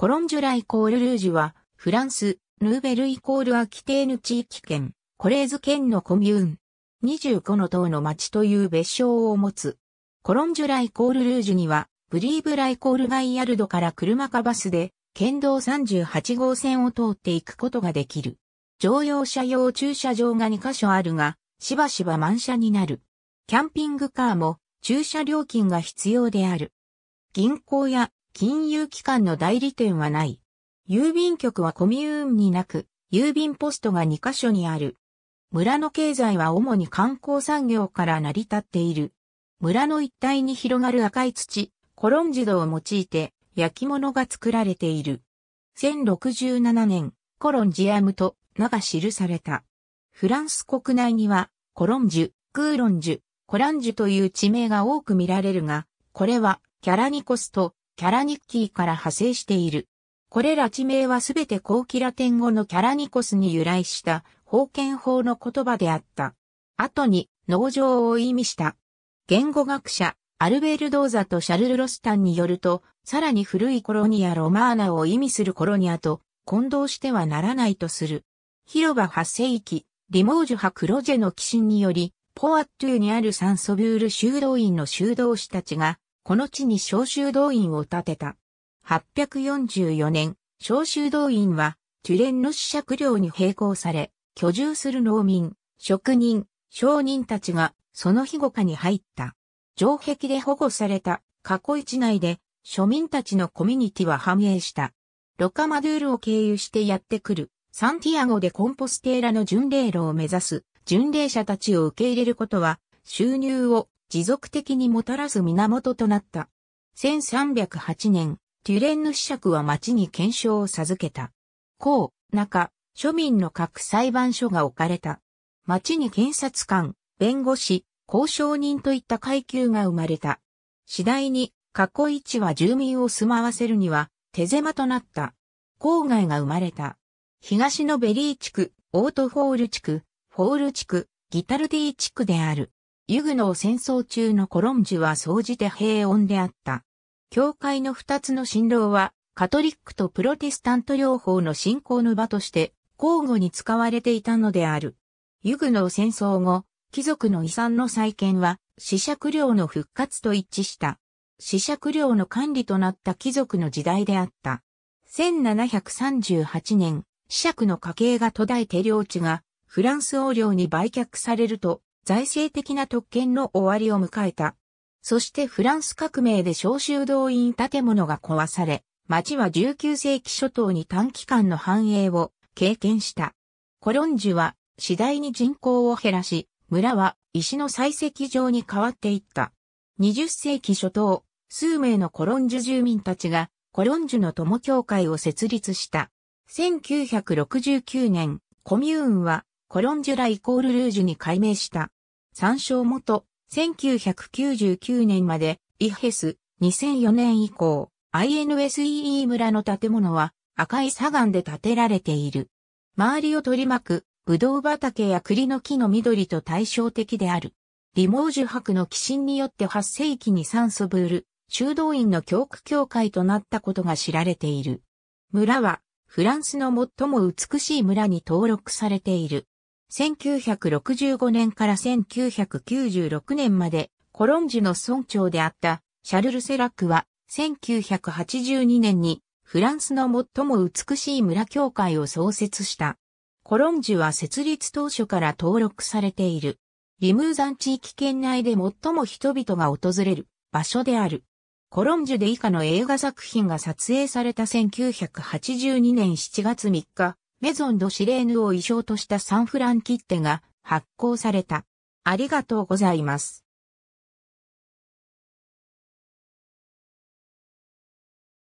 コロンジュライコールルージュは、フランス、ヌーベルイコールアキテーヌ地域圏、コレーズ県のコミューン。25の塔の町という別称を持つ。コロンジュライコールルージュには、ブリーブライコールガイヤルドから車かバスで、県道38号線を通っていくことができる。乗用車用駐車場が2カ所あるが、しばしば満車になる。キャンピングカーも駐車料金が必要である。銀行や金融機関の代理店はない。郵便局はコミューンになく、郵便ポストが2カ所にある。村の経済は主に観光産業から成り立っている。村の一帯に広がる赤い土、コロンジドを用いて焼き物が作られている。1067年、コロンジアムと名が記された。フランス国内には、コロンジュ、クーロンジュ、コランジュという地名が多く見られるが、これはキャラニコスとキャラニッキーから派生している。これら地名はすべて高期ラテン語のキャラニコスに由来した封建法の言葉であった。後に農場を意味した。言語学者、アルベルドーザとシャルル・ロスタンによると、さらに古いコロニア・ロマーナを意味するコロニアと混同してはならないとする。広場8世紀、リモージュ派クロジェの寄進により、ポアットゥにあるサンソビュール修道院の修道士たちが、この地に召集動員を建てた。844年、召集動員は、チュレンの者釈領に並行され、居住する農民、職人、商人たちが、その日後かに入った。城壁で保護された、過去市内で、庶民たちのコミュニティは繁栄した。ロカマドゥールを経由してやってくる、サンティアゴでコンポステーラの巡礼路を目指す、巡礼者たちを受け入れることは、収入を持続的にもたらす源となった。1308年、テュレンヌ子爵は町に検証を授けた。公、中、庶民の各裁判所が置かれた。町に検察官、弁護士、交渉人といった階級が生まれた。次第に、過去一は住民を住まわせるには、手狭となった。郊外が生まれた。東のベリー地区、オートフォール地区、フォール地区、ギタルディ地区である。ユグノー戦争中のコロンジュは総じて平穏であった。教会の二つの神道は、カトリックとプロテスタント両方の信仰の場として交互に使われていたのである。ユグノー戦争後、貴族の遺産の再建は、死借領の復活と一致した。死借領の管理となった貴族の時代であった。1738年、死借の家系が途絶えて領地がフランス王領に売却されると、財政的な特権の終わりを迎えた。そしてフランス革命で召集動員建物が壊され、町は19世紀初頭に短期間の繁栄を経験した。コロンジュは次第に人口を減らし、村は石の採石場に変わっていった。20世紀初頭、数名のコロンジュ住民たちがコロンジュの友協会を設立した。1969年、コミューンはコロンジュライコールルージュに改名した。参照元、1999年まで、イヘス、2004年以降、INSEE 村の建物は赤い砂岩で建てられている。周りを取り巻く、ブドウ畑や栗の木の緑と対照的である。リモージュ博の寄進によって8世紀に酸素ブール、修道院の教区教会となったことが知られている。村は、フランスの最も美しい村に登録されている。1965年から1996年までコロンジュの村長であったシャルル・セラックは1982年にフランスの最も美しい村協会を創設した。コロンジュは設立当初から登録されている。リムーザン地域圏内で最も人々が訪れる場所である。コロンジュで以下の映画作品が撮影された1982年7月3日、メゾンドシレーヌを意匠としたサンフランキッテが発行された。ありがとうございます。